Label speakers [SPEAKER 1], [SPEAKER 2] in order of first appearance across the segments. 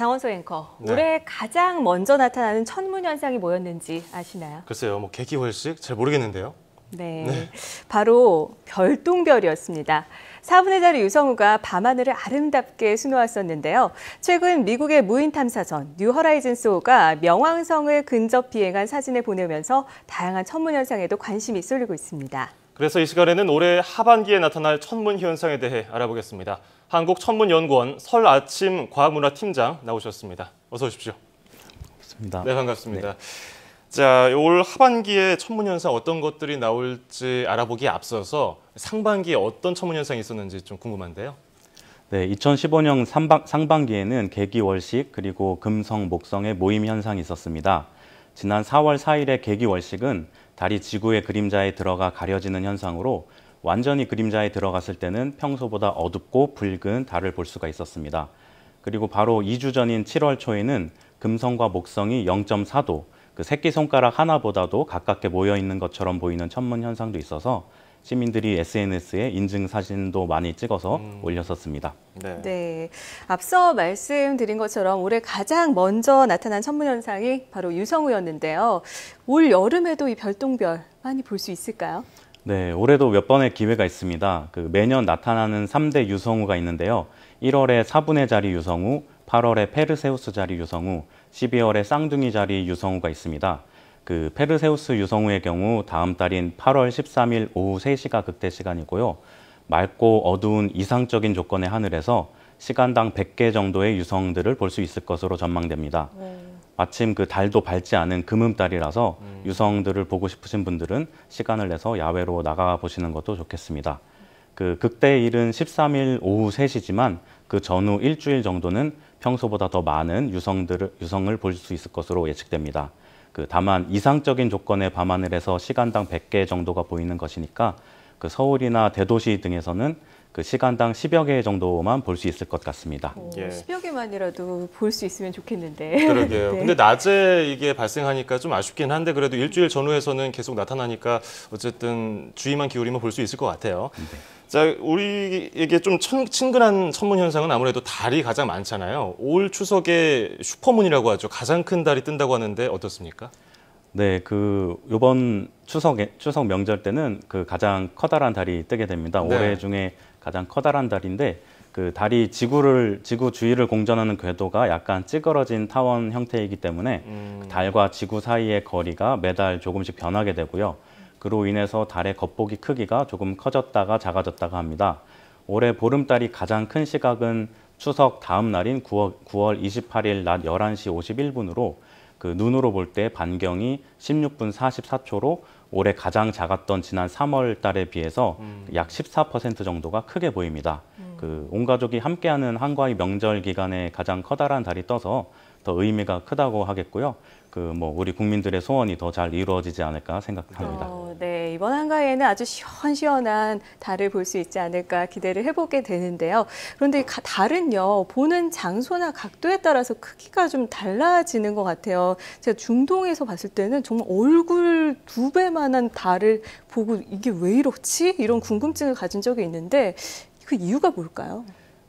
[SPEAKER 1] 장원소 앵커, 네. 올해 가장 먼저 나타나는 천문현상이 뭐였는지 아시나요?
[SPEAKER 2] 글쎄요, 뭐 개기월식? 잘 모르겠는데요.
[SPEAKER 1] 네, 네. 바로 별똥별이었습니다. 4분의 자리 유성우가 밤하늘을 아름답게 수놓았었는데요. 최근 미국의 무인 탐사선 뉴 허라이즌스 호가 명왕성을 근접 비행한 사진을 보내면서 다양한 천문현상에도 관심이 쏠리고 있습니다.
[SPEAKER 2] 그래서 이 시간에는 올해 하반기에 나타날 천문 현상에 대해 알아보겠습니다. 한국천문연구원 설 아침 과학문화팀장 나오셨습니다. 어서 오십시오. 반갑습니다. 네, 반갑습니다. 네. 자, 올 하반기에 천문 현상 어떤 것들이 나올지 알아보기 앞서서 상반기에 어떤 천문 현상이 있었는지 좀 궁금한데요.
[SPEAKER 3] 네, 2015년 상반기에는 개기월식 그리고 금성, 목성의 모임 현상이 있었습니다. 지난 4월 4일의 개기월식은 달이 지구의 그림자에 들어가 가려지는 현상으로 완전히 그림자에 들어갔을 때는 평소보다 어둡고 붉은 달을 볼 수가 있었습니다. 그리고 바로 2주 전인 7월 초에는 금성과 목성이 0.4도, 그 새끼손가락 하나보다도 가깝게 모여 있는 것처럼 보이는 천문 현상도 있어서 시민들이 SNS에 인증 사진도 많이 찍어서 음. 올렸었습니다. 네.
[SPEAKER 1] 네. 앞서 말씀드린 것처럼 올해 가장 먼저 나타난 천문 현상이 바로 유성우였는데요. 올 여름에도 이 별똥별 많이 볼 수 있을까요?
[SPEAKER 3] 네, 올해도 몇 번의 기회가 있습니다. 그 매년 나타나는 3대 유성우가 있는데요. 1월에 4분의 자리 유성우, 8월에 페르세우스 자리 유성우, 12월에 쌍둥이 자리 유성우가 있습니다. 그 페르세우스 유성우의 경우 다음 달인 8월 13일 오후 3시가 극대 시간이고요. 맑고 어두운 이상적인 조건의 하늘에서 시간당 100개 정도의 유성들을 볼 수 있을 것으로 전망됩니다. 네. 마침 그 달도 밝지 않은 금음달이라서 음. 유성들을 보고 싶으신 분들은 시간을 내서 야외로 나가 보시는 것도 좋겠습니다. 그 극대일은 13일 오후 3시지만 그 전후 일주일 정도는 평소보다 더 많은 유성들을 유성을 볼 수 있을 것으로 예측됩니다. 그 다만 이상적인 조건에 밤하늘에서 시간당 100개 정도가 보이는 것이니까 그 서울이나 대도시 등에서는 그 시간당 10여 개 정도만 볼 수 있을 것 같습니다. 오, 예. 10여
[SPEAKER 1] 개만이라도 볼 수 있으면 좋겠는데. 그러게요. 네. 근데
[SPEAKER 2] 낮에 이게 발생하니까 좀 아쉽긴 한데 그래도 일주일 전후에서는 계속 나타나니까 어쨌든 주의만 기울이면 볼 수 있을 것 같아요. 네. 자, 우리에게 좀 친근한 천문 현상은 아무래도 달이 가장 많잖아요. 올 추석에 슈퍼문이라고 하죠. 가장 큰 달이 뜬다고 하는데 어떻습니까?
[SPEAKER 3] 네, 그 요번 추석 추석 명절 때는 그 가장 커다란 달이 뜨게 됩니다. 네. 올해 중에 가장 커다란 달인데 그 달이 지구를 지구 주위를 공전하는 궤도가 약간 찌그러진 타원 형태이기 때문에 음. 그 달과 지구 사이의 거리가 매달 조금씩 변하게 되고요. 그로 인해서 달의 겉보기 크기가 조금 커졌다가 작아졌다가 합니다. 올해 보름달이 가장 큰 시각은 추석 다음 날인 9월, 9월 28일 낮 11시 51분으로 그 눈으로 볼 때 반경이 16분 44초로 올해 가장 작았던 지난 3월 달에 비해서 음. 약14% 정도가 크게 보입니다. 음. 그온 가족이 함께하는 한과의 명절 기간에 가장 커다란 달이 떠서 더 의미가 크다고 하겠고요. 그 뭐 우리 국민들의 소원이 더 잘 이루어지지 않을까 생각합니다.
[SPEAKER 1] 어, 네. 이번 한가위에는 아주 시원시원한 달을 볼 수 있지 않을까 기대를 해보게 되는데요. 그런데 달은요, 보는 장소나 각도에 따라서 크기가 좀 달라지는 것 같아요. 제가 중동에서 봤을 때는 정말 얼굴 두 배만한 달을 보고 이게 왜 이렇지? 이런 궁금증을 가진 적이 있는데 그 이유가 뭘까요?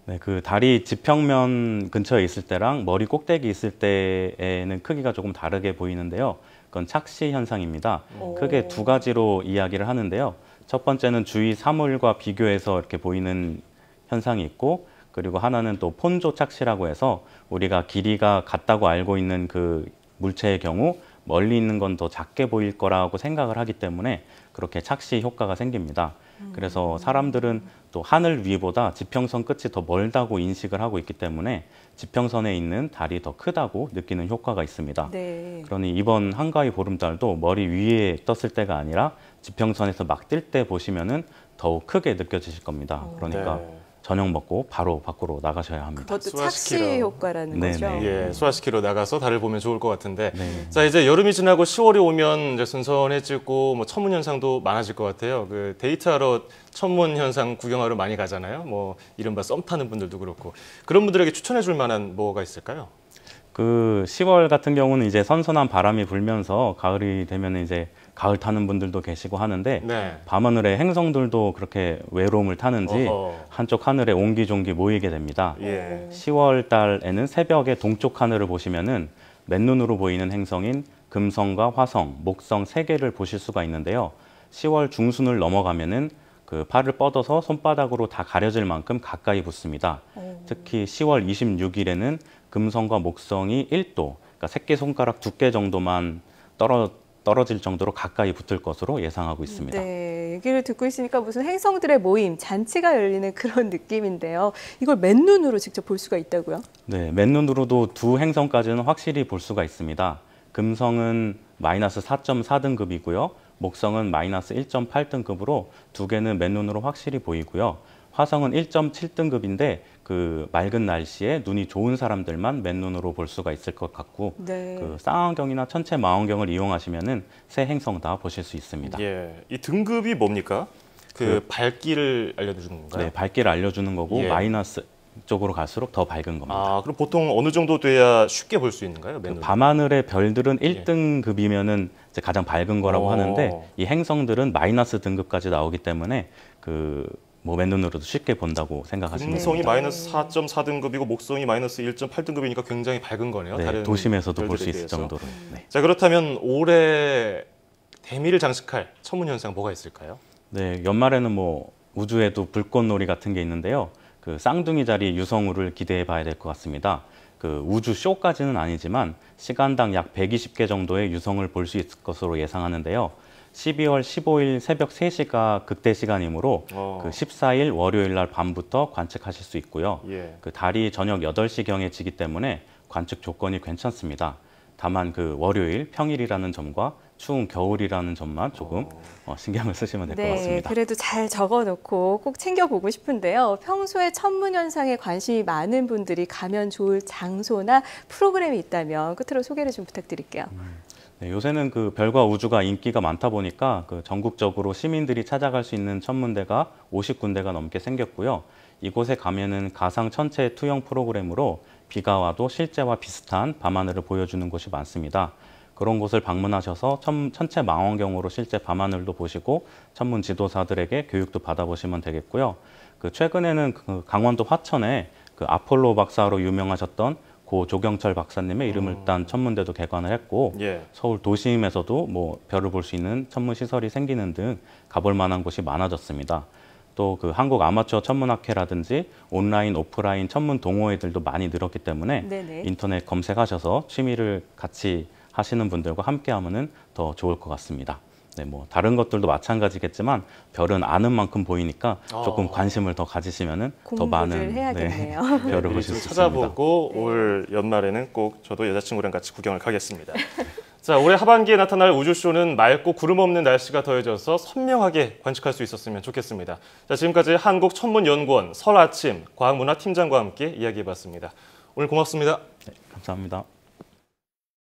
[SPEAKER 3] 네, 그 달이 지평면 근처에 있을 때랑 머리 꼭대기 있을 때에는 크기가 조금 다르게 보이는데요. 그건 착시 현상입니다. 오. 크게 두 가지로 이야기를 하는데요. 첫 번째는 주위 사물과 비교해서 이렇게 보이는 현상이 있고 그리고 하나는 또 폰조 착시라고 해서 우리가 길이가 같다고 알고 있는 그 물체의 경우 멀리 있는 건 더 작게 보일 거라고 생각을 하기 때문에 그렇게 착시 효과가 생깁니다. 음. 그래서 사람들은 또 하늘 위보다 지평선 끝이 더 멀다고 인식을 하고 있기 때문에 지평선에 있는 달이 더 크다고 느끼는 효과가 있습니다. 네. 그러니 이번 한가위 보름달도 머리 위에 떴을 때가 아니라 지평선에서 막 뜰 때 보시면은 더욱 크게 느껴지실 겁니다. 어. 그러니까 네. 저녁 먹고 바로 밖으로 나가셔야 합니다.
[SPEAKER 1] 그것도 착시 효과라는 네네. 거죠. 네.
[SPEAKER 2] 예, 소화시키러 나가서 달을 보면 좋을 것 같은데 네. 자 이제 여름이 지나고 10월이 오면 이제 선선해지고 뭐 천문 현상도 많아질 것 같아요. 그 데이트하러 천문 현상 구경하러 많이 가잖아요. 뭐 이른바 썸 타는 분들도 그렇고 그런 분들에게 추천해 줄 만한 뭐가 있을까요?
[SPEAKER 3] 그 10월 같은 경우는 이제 선선한 바람이 불면서 가을이 되면 이제 가을 타는 분들도 계시고 하는데 네. 밤하늘에 행성들도 그렇게 외로움을 타는지 어허. 한쪽 하늘에 옹기종기 모이게 됩니다. 예. 10월 달에는 새벽에 동쪽 하늘을 보시면은 맨눈으로 보이는 행성인 금성과 화성, 목성 세 개를 보실 수가 있는데요. 10월 중순을 넘어가면은 그 팔을 뻗어서 손바닥으로 다 가려질 만큼 가까이 붙습니다. 오. 특히 10월 26일에는 금성과 목성이 1도, 그러니까 새끼손가락 두께 정도만 떨어 떨어질 정도로 가까이 붙을 것으로 예상하고 있습니다.
[SPEAKER 1] 네, 얘기를 듣고 있으니까 무슨 행성들의 모임, 잔치가 열리는 그런 느낌인데요. 이걸 맨눈으로 직접 볼 수가 있다고요?
[SPEAKER 3] 네, 맨눈으로도 두 행성까지는 확실히 볼 수가 있습니다. 금성은 마이너스 4.4등급이고요. 목성은 마이너스 1.8등급으로 두 개는 맨눈으로 확실히 보이고요. 화성은 1.7등급인데 그 맑은 날씨에 눈이 좋은 사람들만 맨눈으로 볼 수가 있을 것 같고
[SPEAKER 1] 네. 그
[SPEAKER 3] 쌍안경이나 천체 망원경을 이용하시면은 새 행성 다 보실 수 있습니다. 예, 이 등급이 뭡니까? 그, 그
[SPEAKER 2] 밝기를 알려주는 건가요? 네,
[SPEAKER 3] 밝기를 알려주는 거고 예. 마이너스 쪽으로 갈수록 더 밝은 겁니다.
[SPEAKER 2] 아, 그럼 보통 어느 정도 돼야 쉽게 볼 수 있는가요? 그
[SPEAKER 3] 밤하늘의 별들은 1등급이면은 예. 가장 밝은 거라고 오. 하는데 이 행성들은 마이너스 등급까지 나오기 때문에 그뭐 맨눈으로도 쉽게 본다고 생각하시면 금성이 됩니다. 마이너스
[SPEAKER 2] 4.4등급이고 목성이 마이너스 1.8등급이니까 굉장히 밝은 거네요. 네, 도심에서도 볼 수 있을 정도로. 네. 자 그렇다면 올해 대미를 장식할 천문 현상 뭐가 있을까요?
[SPEAKER 3] 네, 연말에는 뭐 우주에도 불꽃놀이 같은 게 있는데요. 그 쌍둥이 자리 유성우를 기대해 봐야 될 것 같습니다. 그 우주 쇼까지는 아니지만 시간당 약 120개 정도의 유성을 볼 수 있을 것으로 예상하는데요. 12월 15일 새벽 3시가 극대 시간이므로 어. 그 14일 월요일 날 밤부터 관측하실 수 있고요. 예. 그 달이 저녁 8시경에 지기 때문에 관측 조건이 괜찮습니다. 다만 그 월요일 평일이라는 점과 추운 겨울이라는 점만 조금 어, 어 신경을 쓰시면 될것 네, 같습니다.
[SPEAKER 1] 그래도 잘 적어놓고 꼭 챙겨보고 싶은데요. 평소에 천문현상에 관심이 많은 분들이 가면 좋을 장소나 프로그램이 있다면 끝으로 소개를 좀 부탁드릴게요. 음.
[SPEAKER 3] 네, 요새는 그 별과 우주가 인기가 많다 보니까 그 전국적으로 시민들이 찾아갈 수 있는 천문대가 50군데가 넘게 생겼고요. 이곳에 가면은 가상 천체 투영 프로그램으로 비가 와도 실제와 비슷한 밤하늘을 보여주는 곳이 많습니다. 그런 곳을 방문하셔서 천, 천체 망원경으로 실제 밤하늘도 보시고 천문 지도사들에게 교육도 받아보시면 되겠고요. 그 최근에는 그 강원도 화천에 그 아폴로 박사로 유명하셨던 고 조경철 박사님의 이름을 일단 음. 천문대도 개관을 했고 예. 서울 도심에서도 뭐 별을 볼 수 있는 천문 시설이 생기는 등 가볼 만한 곳이 많아졌습니다. 또 그 한국 아마추어 천문학회라든지 온라인 오프라인 천문 동호회들도 많이 늘었기 때문에 네네. 인터넷 검색하셔서 취미를 같이 하시는 분들과 함께 하면은 더 좋을 것 같습니다. 네, 뭐 다른 것들도 마찬가지겠지만 별은 아는 만큼 보이니까 어. 조금 관심을
[SPEAKER 2] 더 가지시면은 더 많은 네 별을 네, 보실 수 찾아보고 있올 네. 연말에는 꼭 저도 여자친구랑 같이 구경을 가겠습니다. 자, 올해 하반기에 나타날 우주쇼는 맑고 구름 없는 날씨가 더해져서 선명하게 관측할 수 있었으면 좋겠습니다. 자, 지금까지 한국천문연구원 설아침 과학문화팀장과 함께 이야기해봤습니다. 오늘 고맙습니다. 네,
[SPEAKER 3] 감사합니다.